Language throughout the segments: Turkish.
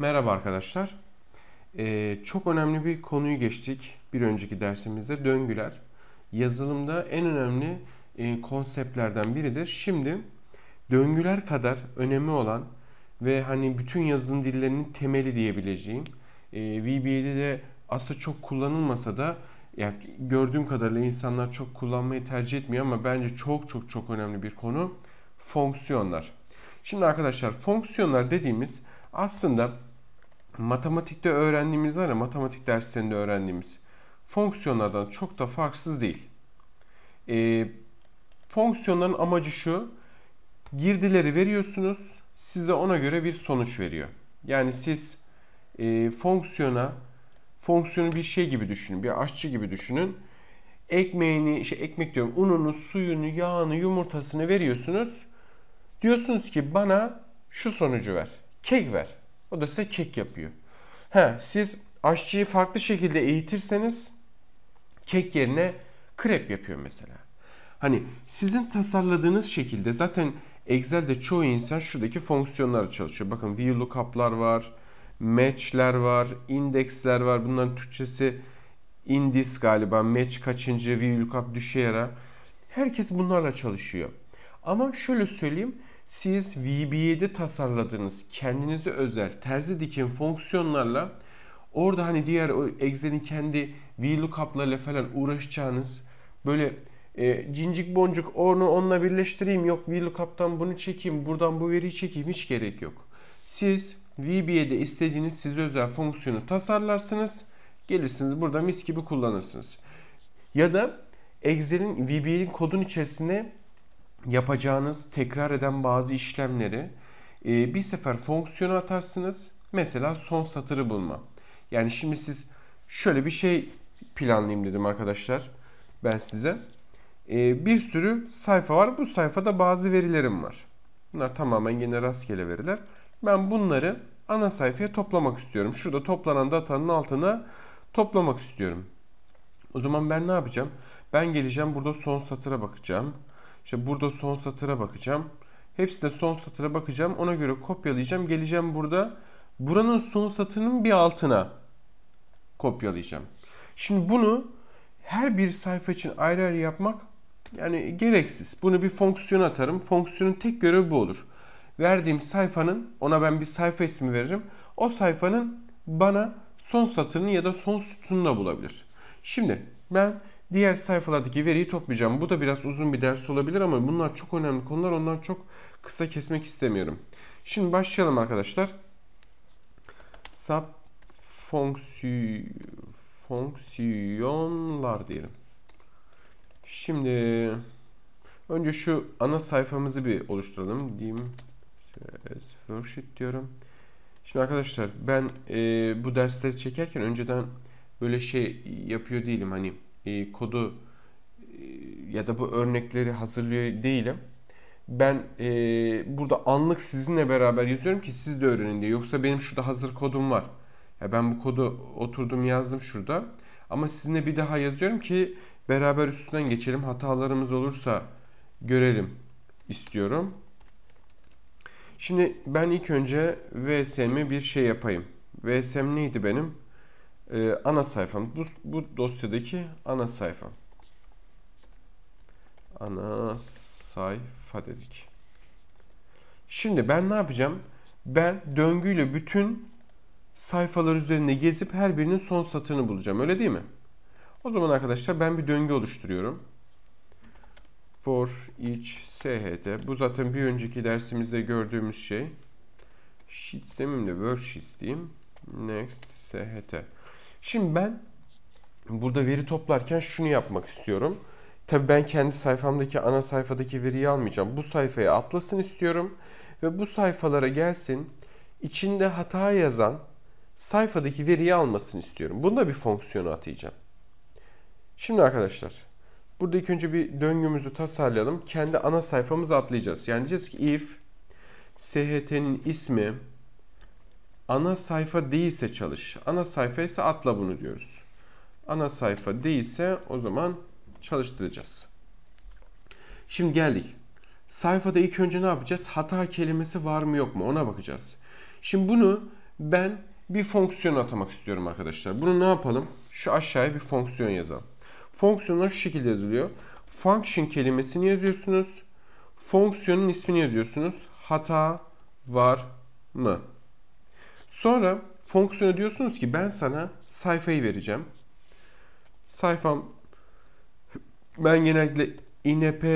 Merhaba arkadaşlar. Ee, çok önemli bir konuyu geçtik bir önceki dersimizde döngüler. Yazılımda en önemli e, konseptlerden biridir. Şimdi döngüler kadar önemli olan ve hani bütün yazılım dillerinin temeli diyebileceğim e, VBA'de de aslında çok kullanılmasa da yani gördüğüm kadarıyla insanlar çok kullanmayı tercih etmiyor ama bence çok çok çok önemli bir konu fonksiyonlar. Şimdi arkadaşlar fonksiyonlar dediğimiz aslında matematikte öğrendiğimiz var ya matematik derslerinde öğrendiğimiz fonksiyonlardan çok da farksız değil. E, fonksiyonların amacı şu. Girdileri veriyorsunuz. Size ona göre bir sonuç veriyor. Yani siz e, fonksiyona fonksiyonu bir şey gibi düşünün. Bir aşçı gibi düşünün. Ekmeğini, şey ekmek diyorum, ununu, suyunu, yağını, yumurtasını veriyorsunuz. Diyorsunuz ki bana şu sonucu ver. Kek ver. O da size kek yapıyor. He, siz aşçıyı farklı şekilde eğitirseniz kek yerine krep yapıyor mesela. Hani sizin tasarladığınız şekilde zaten Excel'de çoğu insan şuradaki fonksiyonlar çalışıyor. Bakın view lookuplar var, match'ler var, indexler var. Bunların Türkçesi indis galiba. Match kaçıncı, VLOOKUP düşe yara. Herkes bunlarla çalışıyor. Ama şöyle söyleyeyim siz VB'de tasarladığınız kendinize özel terzi dikim fonksiyonlarla orada hani diğer o Excel'in kendi VLOOKUP'larla falan uğraşacağınız böyle e, cincik boncuk onu onunla birleştireyim yok VLOOKUP'tan bunu çekeyim buradan bu veriyi çekeyim hiç gerek yok. Siz VBA'de istediğiniz size özel fonksiyonu tasarlarsınız. Gelirsiniz burada mis gibi kullanırsınız. Ya da Excel'in VBA'nin kodun içerisine yapacağınız tekrar eden bazı işlemleri e, bir sefer fonksiyona atarsınız. Mesela son satırı bulma. Yani şimdi siz şöyle bir şey planlayayım dedim arkadaşlar. Ben size e, bir sürü sayfa var. Bu sayfada bazı verilerim var. Bunlar tamamen gene rastgele veriler. Ben bunları ana sayfaya toplamak istiyorum. Şurada toplanan datanın altına toplamak istiyorum. O zaman ben ne yapacağım? Ben geleceğim burada son satıra bakacağım. İşte burada son satıra bakacağım. Hepsine son satıra bakacağım. Ona göre kopyalayacağım. Geleceğim burada. Buranın son satırının bir altına kopyalayacağım. Şimdi bunu her bir sayfa için ayrı ayrı yapmak yani gereksiz. Bunu bir fonksiyona atarım. Fonksiyonun tek görevi bu olur. Verdiğim sayfanın ona ben bir sayfa ismi veririm. O sayfanın bana son satırını ya da son sütununu da bulabilir. Şimdi ben Diğer sayfalardaki veriyi toplayacağım. Bu da biraz uzun bir ders olabilir ama bunlar çok önemli konular. Ondan çok kısa kesmek istemiyorum. Şimdi başlayalım arkadaşlar. Sub fonksiy fonksiyonlar diyelim. Şimdi önce şu ana sayfamızı bir oluşturalım. diyeyim. worksheet diyorum. Şimdi arkadaşlar ben e, bu dersleri çekerken önceden böyle şey yapıyor değilim hani e, kodu e, ya da bu örnekleri hazırlıyor değilim. Ben e, burada anlık sizinle beraber yazıyorum ki siz de öğrenin diye. Yoksa benim şurada hazır kodum var. Ya ben bu kodu oturdum yazdım şurada. Ama sizinle bir daha yazıyorum ki beraber üstünden geçelim. Hatalarımız olursa görelim istiyorum. Şimdi ben ilk önce VSM'i bir şey yapayım. VSM neydi benim? e, ana sayfam. Bu, bu dosyadaki ana sayfam. Ana sayfa dedik. Şimdi ben ne yapacağım? Ben döngüyle bütün sayfalar üzerinde gezip her birinin son satırını bulacağım. Öyle değil mi? O zaman arkadaşlar ben bir döngü oluşturuyorum. For each sht. Bu zaten bir önceki dersimizde gördüğümüz şey. Sheets demeyeyim de worksheets diyeyim. Next sht. Şimdi ben burada veri toplarken şunu yapmak istiyorum. tabi ben kendi sayfamdaki ana sayfadaki veriyi almayacağım. Bu sayfaya atlasın istiyorum ve bu sayfalara gelsin. içinde hata yazan sayfadaki veriyi almasın istiyorum. Bunda bir fonksiyonu atayacağım. Şimdi arkadaşlar burada ilk önce bir döngümüzü tasarlayalım. Kendi ana sayfamızı atlayacağız. Yani diyeceğiz ki if sht'nin ismi ana sayfa değilse çalış. Ana sayfa ise atla bunu diyoruz. Ana sayfa değilse o zaman çalıştıracağız. Şimdi geldik. Sayfada ilk önce ne yapacağız? Hata kelimesi var mı yok mu ona bakacağız. Şimdi bunu ben bir fonksiyon atamak istiyorum arkadaşlar. Bunu ne yapalım? Şu aşağıya bir fonksiyon yazalım. Fonksiyonlar şu şekilde yazılıyor. Function kelimesini yazıyorsunuz. Fonksiyonun ismini yazıyorsunuz. Hata var mı? Sonra fonksiyona diyorsunuz ki ben sana sayfayı vereceğim. Sayfam ben genellikle inp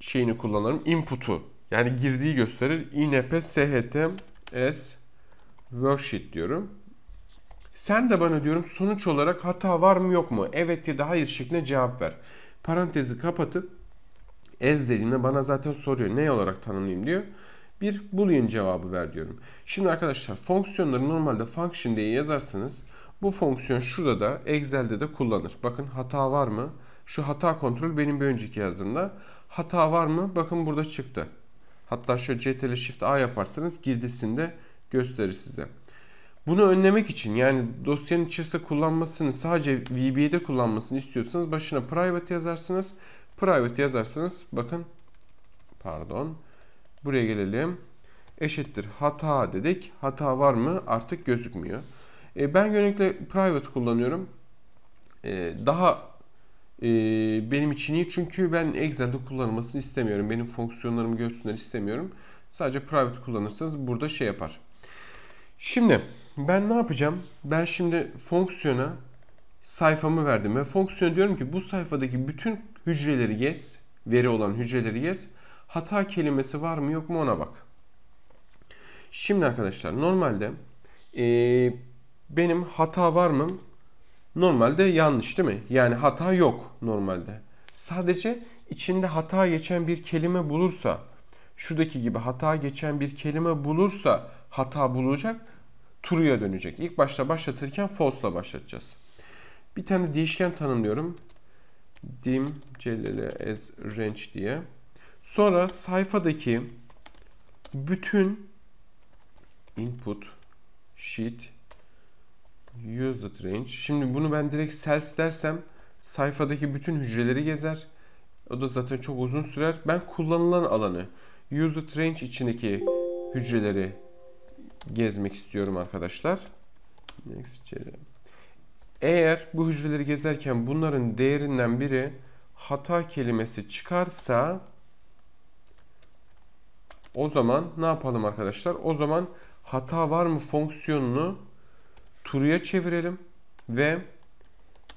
şeyini kullanırım. Input'u yani girdiği gösterir. inp sht s worksheet diyorum. Sen de bana diyorum sonuç olarak hata var mı yok mu? Evet ya da hayır şeklinde cevap ver. Parantezi kapatıp ez dediğimde bana zaten soruyor ne olarak tanımlayayım diyor bir boolean cevabı ver diyorum. Şimdi arkadaşlar fonksiyonları normalde function diye yazarsanız bu fonksiyon şurada da Excel'de de kullanır. Bakın hata var mı? Şu hata kontrol benim bir önceki yazımda. Hata var mı? Bakın burada çıktı. Hatta şöyle CTRL Shift A yaparsanız girdisinde gösterir size. Bunu önlemek için yani dosyanın içerisinde kullanmasını sadece VB'de kullanmasını istiyorsanız başına private yazarsınız. Private yazarsanız bakın pardon Buraya gelelim. Eşittir hata dedik. Hata var mı? Artık gözükmüyor. E, ben genellikle private kullanıyorum. E, daha e, benim için iyi. Çünkü ben Excel'de kullanılmasını istemiyorum. Benim fonksiyonlarımı görsünler istemiyorum. Sadece private kullanırsanız burada şey yapar. Şimdi ben ne yapacağım? Ben şimdi fonksiyona sayfamı verdim ve fonksiyona diyorum ki bu sayfadaki bütün hücreleri gez, veri olan hücreleri gez hata kelimesi var mı yok mu ona bak. Şimdi arkadaşlar normalde e, benim hata var mı? Normalde yanlış değil mi? Yani hata yok normalde. Sadece içinde hata geçen bir kelime bulursa, şuradaki gibi hata geçen bir kelime bulursa hata bulacak, true'ya dönecek. İlk başta başlatırken false'la başlatacağız. Bir tane değişken tanımlıyorum. Dim, cellele, as, range diye. Sonra sayfadaki bütün input sheet user range. Şimdi bunu ben direkt cells dersem sayfadaki bütün hücreleri gezer. O da zaten çok uzun sürer. Ben kullanılan alanı user range içindeki hücreleri gezmek istiyorum arkadaşlar. Eğer bu hücreleri gezerken bunların değerinden biri hata kelimesi çıkarsa o zaman ne yapalım arkadaşlar? O zaman hata var mı fonksiyonunu true'ya çevirelim ve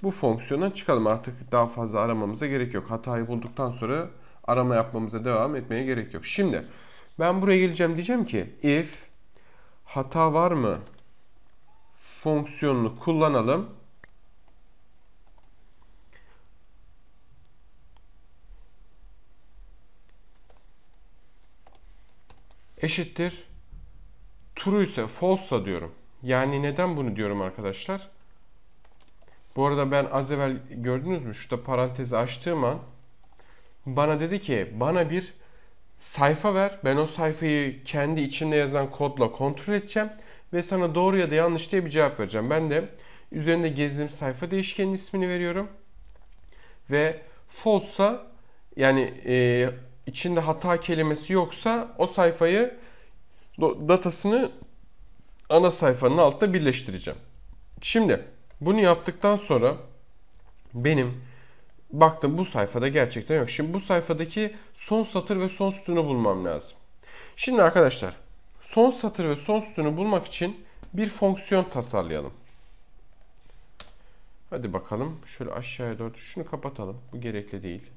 bu fonksiyondan çıkalım. Artık daha fazla aramamıza gerek yok. Hatayı bulduktan sonra arama yapmamıza devam etmeye gerek yok. Şimdi ben buraya geleceğim diyeceğim ki if hata var mı fonksiyonunu kullanalım eşittir. True ise false'a diyorum. Yani neden bunu diyorum arkadaşlar? Bu arada ben az evvel gördünüz mü? Şurada parantezi açtığım an bana dedi ki bana bir sayfa ver. Ben o sayfayı kendi içinde yazan kodla kontrol edeceğim ve sana doğru ya da yanlış diye bir cevap vereceğim. Ben de üzerinde gezdiğim sayfa değişkenin ismini veriyorum. Ve false'a yani e, içinde hata kelimesi yoksa o sayfayı datasını ana sayfanın altına birleştireceğim. Şimdi bunu yaptıktan sonra benim baktım bu sayfada gerçekten yok. Şimdi bu sayfadaki son satır ve son sütunu bulmam lazım. Şimdi arkadaşlar son satır ve son sütunu bulmak için bir fonksiyon tasarlayalım. Hadi bakalım şöyle aşağıya doğru şunu kapatalım. Bu gerekli değil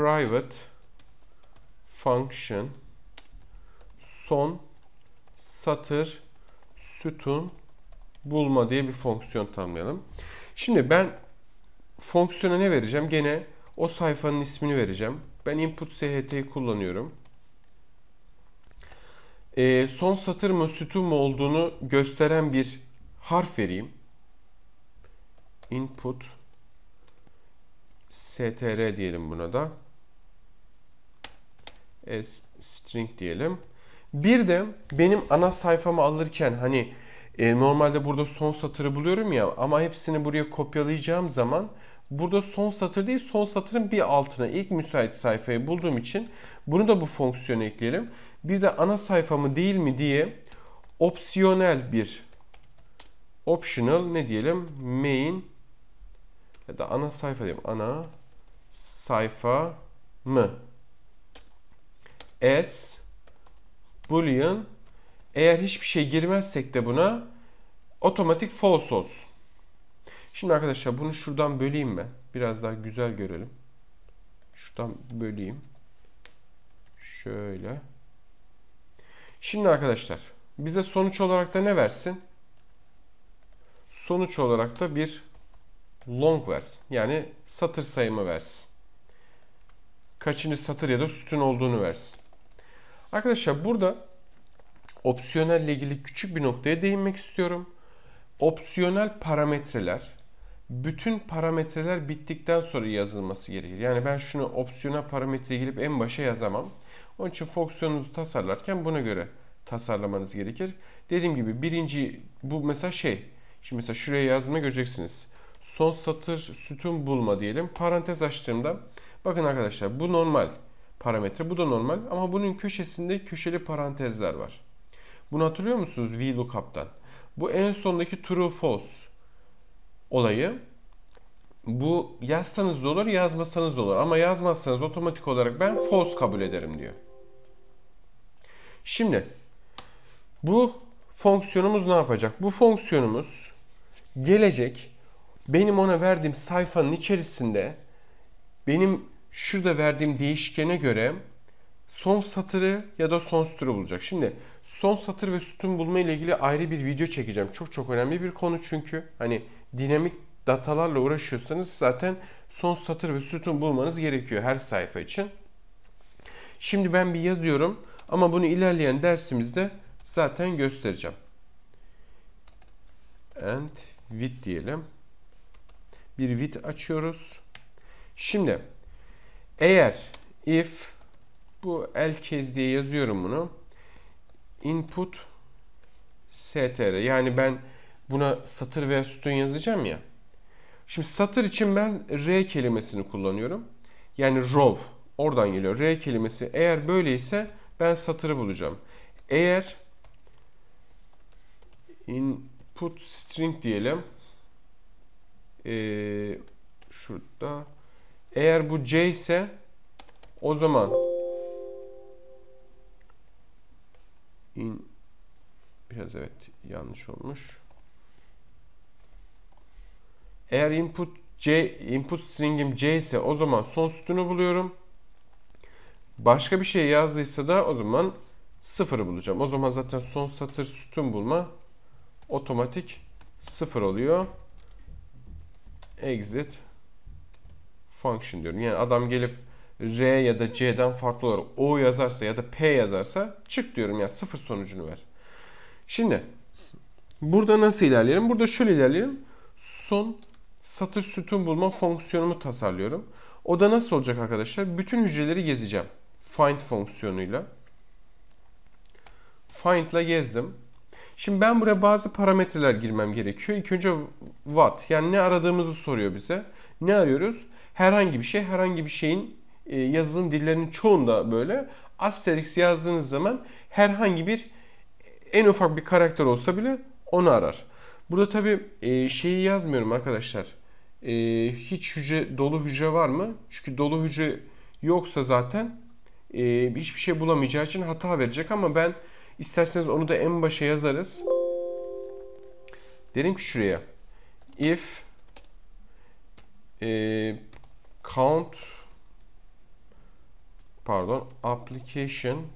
private function son satır sütun bulma diye bir fonksiyon tanımlayalım. Şimdi ben fonksiyona ne vereceğim? Gene o sayfanın ismini vereceğim. Ben input sht'yi kullanıyorum. Ee, son satır mı sütun mu olduğunu gösteren bir harf vereyim. Input str diyelim buna da s string diyelim. Bir de benim ana sayfamı alırken hani e, normalde burada son satırı buluyorum ya ama hepsini buraya kopyalayacağım zaman burada son satır değil son satırın bir altına ilk müsait sayfayı bulduğum için bunu da bu fonksiyona ekleyelim. Bir de ana sayfamı değil mi diye opsiyonel bir optional ne diyelim main ya da ana sayfa diyeyim ana sayfa mı S boolean eğer hiçbir şey girmezsek de buna otomatik false olsun. Şimdi arkadaşlar bunu şuradan böleyim ben. Biraz daha güzel görelim. Şuradan böleyim. Şöyle. Şimdi arkadaşlar bize sonuç olarak da ne versin? Sonuç olarak da bir long versin. Yani satır sayımı versin. Kaçıncı satır ya da sütun olduğunu versin. Arkadaşlar burada opsiyonel ile ilgili küçük bir noktaya değinmek istiyorum. Opsiyonel parametreler bütün parametreler bittikten sonra yazılması gerekir. Yani ben şunu opsiyonel parametre girip en başa yazamam. Onun için fonksiyonunuzu tasarlarken buna göre tasarlamanız gerekir. Dediğim gibi birinci bu mesela şey. Şimdi mesela şuraya yazdığımda göreceksiniz. Son satır sütun bulma diyelim. Parantez açtığımda bakın arkadaşlar bu normal parametre. Bu da normal ama bunun köşesinde köşeli parantezler var. Bunu hatırlıyor musunuz VLOOKUP'tan? Bu en sondaki true false olayı. Bu yazsanız da olur yazmasanız da olur ama yazmazsanız otomatik olarak ben false kabul ederim diyor. Şimdi bu fonksiyonumuz ne yapacak? Bu fonksiyonumuz gelecek benim ona verdiğim sayfanın içerisinde benim şurada verdiğim değişkene göre son satırı ya da son sütunu bulacak. Şimdi son satır ve sütun bulma ile ilgili ayrı bir video çekeceğim. Çok çok önemli bir konu çünkü hani dinamik datalarla uğraşıyorsanız zaten son satır ve sütun bulmanız gerekiyor her sayfa için. Şimdi ben bir yazıyorum ama bunu ilerleyen dersimizde zaten göstereceğim. And with diyelim. Bir with açıyoruz. Şimdi eğer if bu el kez diye yazıyorum bunu. Input str yani ben buna satır veya sütun yazacağım ya. Şimdi satır için ben r kelimesini kullanıyorum. Yani row oradan geliyor. R kelimesi eğer böyleyse ben satırı bulacağım. Eğer input string diyelim. Ee, şurada eğer bu C ise o zaman in biraz evet yanlış olmuş. Eğer input C input string'im C ise o zaman son sütunu buluyorum. Başka bir şey yazdıysa da o zaman sıfırı bulacağım. O zaman zaten son satır sütun bulma otomatik sıfır oluyor. Exit function diyorum. Yani adam gelip R ya da C'den farklı olarak O yazarsa ya da P yazarsa çık diyorum yani sıfır sonucunu ver. Şimdi burada nasıl ilerleyelim? Burada şöyle ilerleyelim. Son satır sütun bulma fonksiyonumu tasarlıyorum. O da nasıl olacak arkadaşlar? Bütün hücreleri gezeceğim. Find fonksiyonuyla. findla gezdim. Şimdi ben buraya bazı parametreler girmem gerekiyor. İlk önce what yani ne aradığımızı soruyor bize. Ne arıyoruz? herhangi bir şey herhangi bir şeyin e, yazılım dillerinin çoğunda böyle Asterix yazdığınız zaman herhangi bir e, en ufak bir karakter olsa bile onu arar. Burada tabi e, şeyi yazmıyorum arkadaşlar. E, hiç hücre dolu hücre var mı? Çünkü dolu hücre yoksa zaten hiçbir şey bulamayacağı için hata verecek ama ben isterseniz onu da en başa yazarız. Derim ki şuraya if count pardon application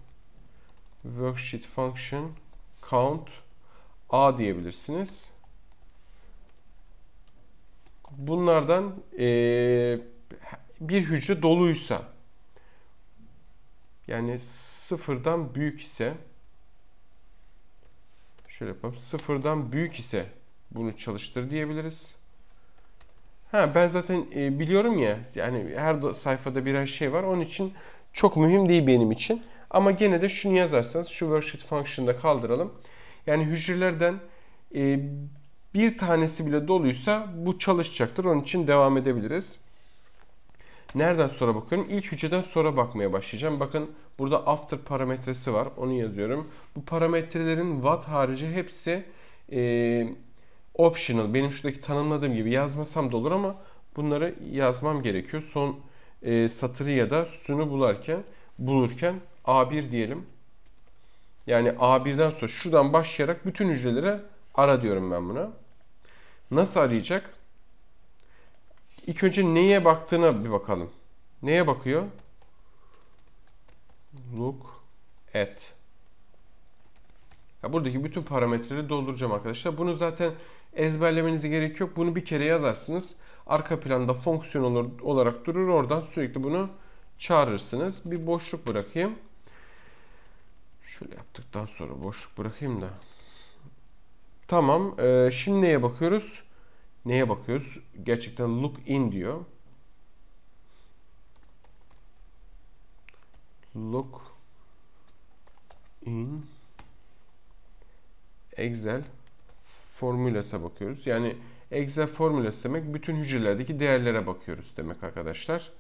worksheet function count a diyebilirsiniz. Bunlardan e, bir hücre doluysa yani sıfırdan büyük ise şöyle yapalım sıfırdan büyük ise bunu çalıştır diyebiliriz. Ha ben zaten e, biliyorum ya yani her sayfada birer şey var. Onun için çok mühim değil benim için. Ama gene de şunu yazarsanız şu worksheet function'da kaldıralım. Yani hücrelerden e, bir tanesi bile doluysa bu çalışacaktır. Onun için devam edebiliriz. Nereden sonra bakıyorum? İlk hücreden sonra bakmaya başlayacağım. Bakın burada after parametresi var. Onu yazıyorum. Bu parametrelerin watt harici hepsi e, optional. Benim şuradaki tanımladığım gibi yazmasam da olur ama bunları yazmam gerekiyor. Son e, satırı ya da sütunu bularken bulurken A1 diyelim. Yani A1'den sonra şuradan başlayarak bütün hücrelere ara diyorum ben buna. Nasıl arayacak? İlk önce neye baktığına bir bakalım. Neye bakıyor? Look at. Ya buradaki bütün parametreleri dolduracağım arkadaşlar. Bunu zaten ezberlemenize gerek yok. Bunu bir kere yazarsınız. Arka planda fonksiyon olarak durur. Oradan sürekli bunu çağırırsınız. Bir boşluk bırakayım. Şöyle yaptıktan sonra boşluk bırakayım da. Tamam. E, şimdi neye bakıyoruz? Neye bakıyoruz? Gerçekten look in diyor. Look in Excel formülas'a bakıyoruz. Yani Excel formülas demek bütün hücrelerdeki değerlere bakıyoruz demek arkadaşlar.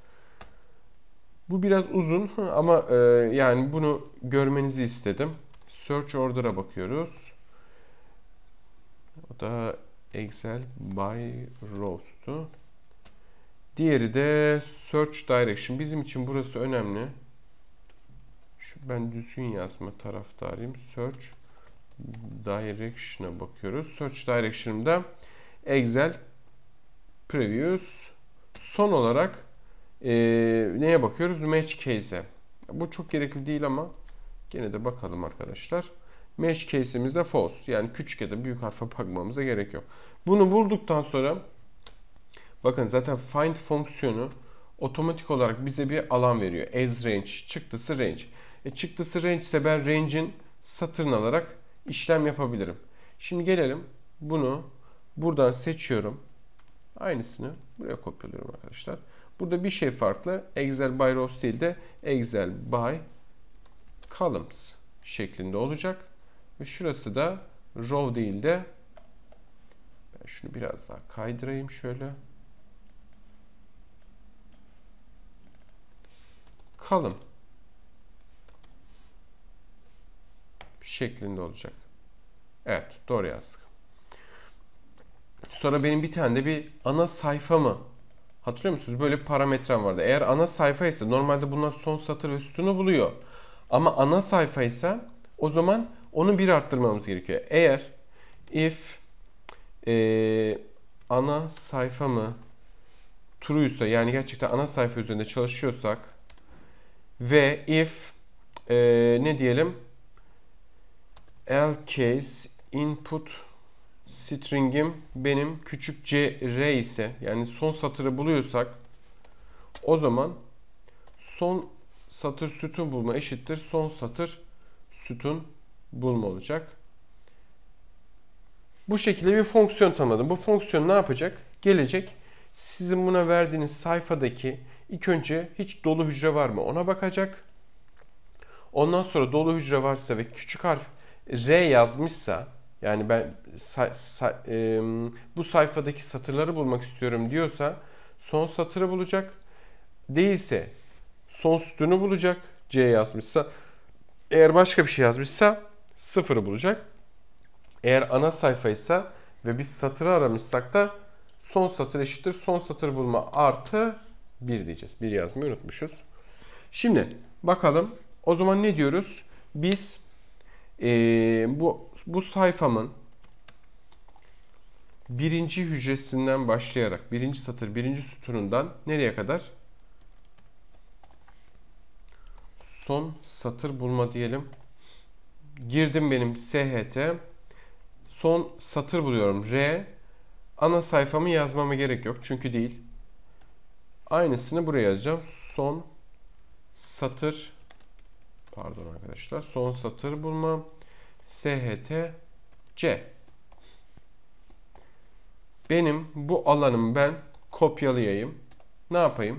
Bu biraz uzun ama e, yani bunu görmenizi istedim. Search order'a bakıyoruz. O da Excel by rows'tu. Diğeri de search direction. Bizim için burası önemli. Şu ben düzgün yazma taraftarıyım. Search Direction'a bakıyoruz. Search Direction'da Excel Previews son olarak e, neye bakıyoruz? Match Case'e. Bu çok gerekli değil ama gene de bakalım arkadaşlar. Match case'imizde false. Yani küçük ya da büyük harfe bakmamıza gerek yok. Bunu bulduktan sonra bakın zaten find fonksiyonu otomatik olarak bize bir alan veriyor. As range, çıktısı range. E çıktısı range ise ben range'in satırını alarak işlem yapabilirim. Şimdi gelelim bunu buradan seçiyorum. Aynısını buraya kopyalıyorum arkadaşlar. Burada bir şey farklı. Excel by rows değil de Excel by columns şeklinde olacak. Ve şurası da row değil de ben şunu biraz daha kaydırayım şöyle. Column şeklinde olacak. Evet doğru yazdık. Sonra benim bir tane de bir ana sayfa mı? Hatırlıyor musunuz? Böyle bir parametrem vardı. Eğer ana sayfa ise normalde bunlar son satır ve sütunu buluyor. Ama ana sayfa ise o zaman onu bir arttırmamız gerekiyor. Eğer if e, ana sayfa mı true'ysa yani gerçekten ana sayfa üzerinde çalışıyorsak ve if e, ne diyelim l case input string'im benim küçük c r ise yani son satırı buluyorsak o zaman son satır sütun bulma eşittir son satır sütun bulma olacak. Bu şekilde bir fonksiyon tanımladım. Bu fonksiyon ne yapacak? Gelecek sizin buna verdiğiniz sayfadaki ilk önce hiç dolu hücre var mı ona bakacak. Ondan sonra dolu hücre varsa ve küçük harf R yazmışsa yani ben say, say, e, bu sayfadaki satırları bulmak istiyorum diyorsa son satırı bulacak. Değilse son sütunu bulacak. C yazmışsa eğer başka bir şey yazmışsa sıfırı bulacak. Eğer ana sayfaysa ve biz satırı aramışsak da son satır eşittir son satır bulma artı 1 diyeceğiz. 1 yazmayı unutmuşuz. Şimdi bakalım o zaman ne diyoruz? Biz e, bu bu sayfamın birinci hücresinden başlayarak birinci satır birinci sütunundan nereye kadar? Son satır bulma diyelim. Girdim benim SHT. Son satır buluyorum. R. Ana sayfamı yazmama gerek yok. Çünkü değil. Aynısını buraya yazacağım. Son satır pardon arkadaşlar. Son satır bulma. SHT Benim bu alanımı ben kopyalayayım. Ne yapayım?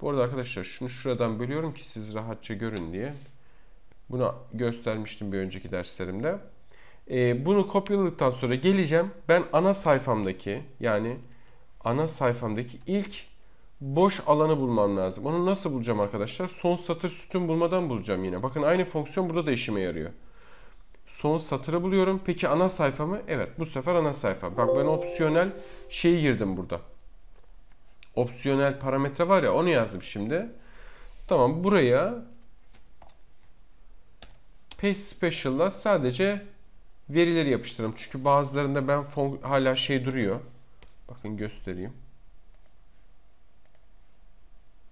Bu arada arkadaşlar şunu şuradan bölüyorum ki siz rahatça görün diye. Buna göstermiştim bir önceki derslerimde. Ee, bunu kopyaladıktan sonra geleceğim. Ben ana sayfamdaki yani ana sayfamdaki ilk boş alanı bulmam lazım. Onu nasıl bulacağım arkadaşlar? Son satır sütun bulmadan bulacağım yine. Bakın aynı fonksiyon burada da işime yarıyor. Son satıra buluyorum. Peki ana sayfa mı? Evet bu sefer ana sayfa. Bak ben opsiyonel şeyi girdim burada. Opsiyonel parametre var ya onu yazdım şimdi. Tamam buraya Page Special'la sadece verileri yapıştırırım. Çünkü bazılarında ben hala şey duruyor. Bakın göstereyim.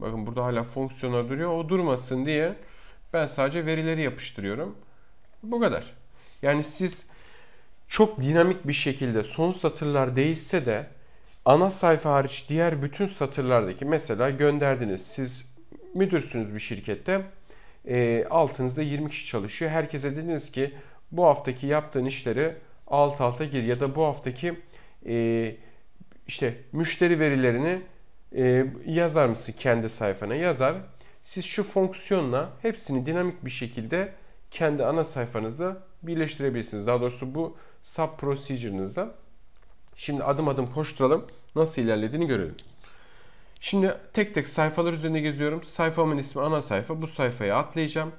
Bakın burada hala fonksiyonlar duruyor. O durmasın diye ben sadece verileri yapıştırıyorum. Bu kadar. Yani siz çok dinamik bir şekilde son satırlar değişse de ana sayfa hariç diğer bütün satırlardaki mesela gönderdiniz. Siz müdürsünüz bir şirkette. E, altınızda 20 kişi çalışıyor. Herkese dediniz ki bu haftaki yaptığın işleri alt alta gir ya da bu haftaki e, işte müşteri verilerini e, yazar mısın kendi sayfana yazar. Siz şu fonksiyonla hepsini dinamik bir şekilde kendi ana sayfanızda birleştirebilirsiniz. Daha doğrusu bu sub procedure'ınızda. Şimdi adım adım koşturalım. Nasıl ilerlediğini görelim. Şimdi tek tek sayfalar üzerinde geziyorum. Sayfamın ismi ana sayfa. Bu sayfaya atlayacağım.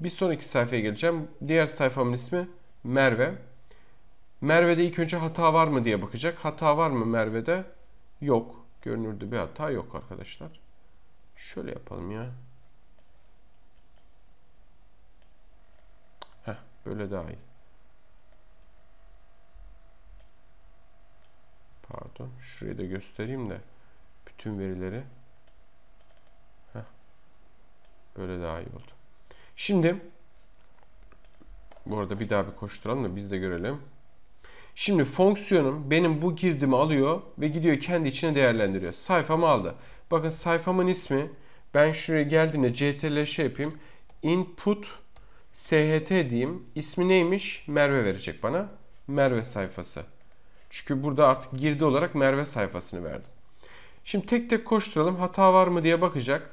Bir sonraki sayfaya geleceğim. Diğer sayfamın ismi Merve. Merve'de ilk önce hata var mı diye bakacak. Hata var mı Merve'de? Yok. Görünürde bir hata yok arkadaşlar. Şöyle yapalım ya. Böyle daha iyi. Pardon. Şurayı da göstereyim de bütün verileri. Heh. Böyle daha iyi oldu. Şimdi bu arada bir daha bir koşturalım da biz de görelim. Şimdi fonksiyonum benim bu girdimi alıyor ve gidiyor kendi içine değerlendiriyor. Sayfamı aldı. Bakın sayfamın ismi ben şuraya geldiğimde ctrl şey yapayım. Input SHT diyeyim. İsmi neymiş? Merve verecek bana. Merve sayfası. Çünkü burada artık girdi olarak Merve sayfasını verdim. Şimdi tek tek koşturalım. Hata var mı diye bakacak.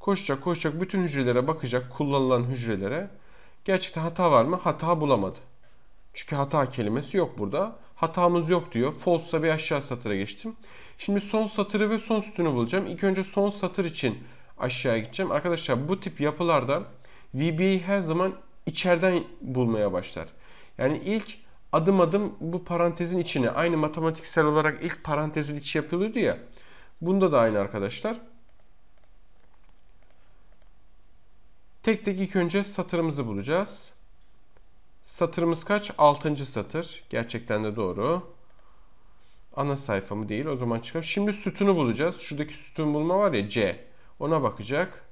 Koşacak koşacak bütün hücrelere bakacak. Kullanılan hücrelere. Gerçekten hata var mı? Hata bulamadı. Çünkü hata kelimesi yok burada. Hatamız yok diyor. False'a bir aşağı satıra geçtim. Şimdi son satırı ve son sütunu bulacağım. İlk önce son satır için aşağıya gideceğim. Arkadaşlar bu tip yapılarda VBA'yı her zaman içeriden bulmaya başlar. Yani ilk adım adım bu parantezin içine aynı matematiksel olarak ilk parantezin içi yapılıyordu ya. Bunda da aynı arkadaşlar. Tek tek ilk önce satırımızı bulacağız. Satırımız kaç? 6. satır. Gerçekten de doğru. Ana sayfamı değil o zaman çıkar. Şimdi sütunu bulacağız. Şuradaki sütun bulma var ya C. Ona bakacak.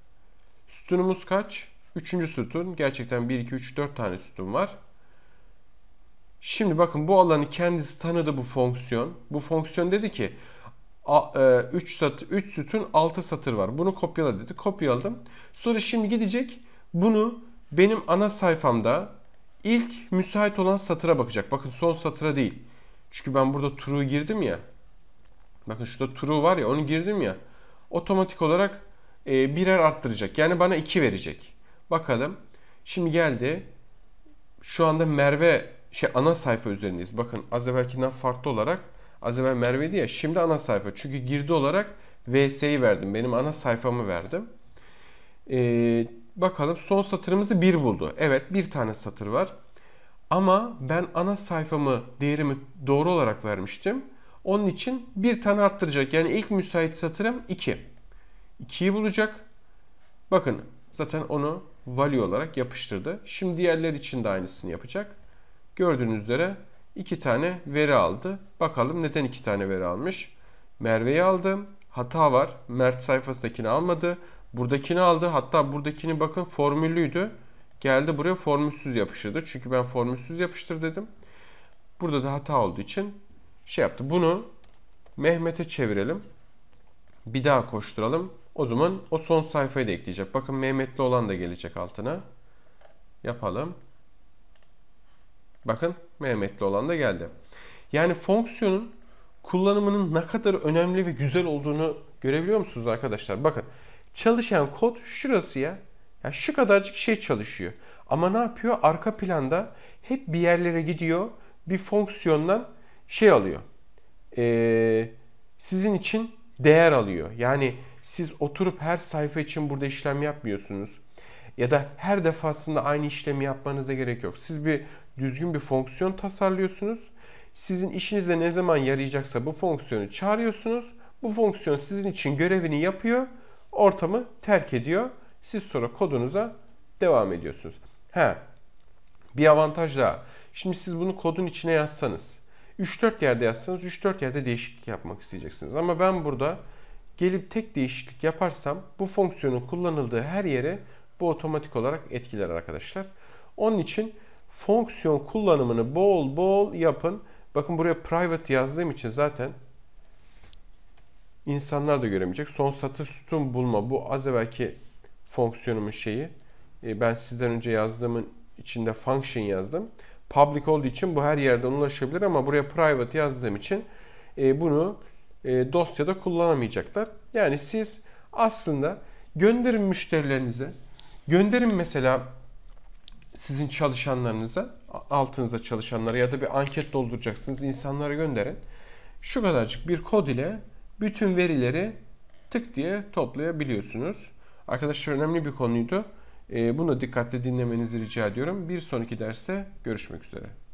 Sütunumuz kaç? Üçüncü sütun gerçekten 1, 2, 3, 4 tane sütun var. Şimdi bakın bu alanı kendisi tanıdı bu fonksiyon. Bu fonksiyon dedi ki 3 e, sat 3 sütun 6 satır var. Bunu kopyala dedi. Kopyaladım. Sonra şimdi gidecek bunu benim ana sayfamda ilk müsait olan satıra bakacak. Bakın son satıra değil. Çünkü ben burada true girdim ya. Bakın şurada true var ya onu girdim ya. Otomatik olarak e, birer arttıracak. Yani bana 2 verecek. Bakalım. Şimdi geldi. Şu anda Merve şey ana sayfa üzerindeyiz. Bakın az evvelkinden farklı olarak az evvel Merve'di ya şimdi ana sayfa. Çünkü girdi olarak VS'yi verdim. Benim ana sayfamı verdim. Ee, bakalım son satırımızı 1 buldu. Evet bir tane satır var. Ama ben ana sayfamı değerimi doğru olarak vermiştim. Onun için bir tane arttıracak. Yani ilk müsait satırım 2. 2'yi bulacak. Bakın zaten onu value olarak yapıştırdı. Şimdi diğerler için de aynısını yapacak. Gördüğünüz üzere iki tane veri aldı. Bakalım neden iki tane veri almış? Merve'yi aldım. Hata var. Mert sayfasındakini almadı. Buradakini aldı. Hatta buradakini bakın formüllüydü. Geldi buraya formülsüz yapıştırdı. Çünkü ben formülsüz yapıştır dedim. Burada da hata olduğu için şey yaptı. Bunu Mehmet'e çevirelim. Bir daha koşturalım. O zaman o son sayfayı da ekleyecek. Bakın Mehmetli olan da gelecek altına. Yapalım. Bakın Mehmetli olan da geldi. Yani fonksiyonun kullanımının ne kadar önemli ve güzel olduğunu görebiliyor musunuz arkadaşlar? Bakın çalışan kod şurası ya. yani şu kadarcık şey çalışıyor. Ama ne yapıyor? Arka planda hep bir yerlere gidiyor. Bir fonksiyondan şey alıyor. Ee, sizin için değer alıyor. Yani siz oturup her sayfa için burada işlem yapmıyorsunuz. Ya da her defasında aynı işlemi yapmanıza gerek yok. Siz bir düzgün bir fonksiyon tasarlıyorsunuz. Sizin işinize ne zaman yarayacaksa bu fonksiyonu çağırıyorsunuz. Bu fonksiyon sizin için görevini yapıyor. Ortamı terk ediyor. Siz sonra kodunuza devam ediyorsunuz. He. Bir avantaj daha. Şimdi siz bunu kodun içine yazsanız 3-4 yerde yazsanız 3-4 yerde değişiklik yapmak isteyeceksiniz. Ama ben burada gelip tek değişiklik yaparsam bu fonksiyonun kullanıldığı her yere bu otomatik olarak etkiler arkadaşlar. Onun için fonksiyon kullanımını bol bol yapın. Bakın buraya private yazdığım için zaten insanlar da göremeyecek. Son satır sütun bulma bu az evvelki fonksiyonumun şeyi. E, ben sizden önce yazdığımın içinde function yazdım. Public olduğu için bu her yerden ulaşabilir ama buraya private yazdığım için e, bunu e, dosyada kullanamayacaklar. Yani siz aslında gönderin müşterilerinize, gönderin mesela sizin çalışanlarınıza, altınıza çalışanlara ya da bir anket dolduracaksınız, insanlara gönderin. Şu kadarcık bir kod ile bütün verileri tık diye toplayabiliyorsunuz. Arkadaşlar önemli bir konuydu. E, bunu dikkatle dinlemenizi rica ediyorum. Bir sonraki derste görüşmek üzere.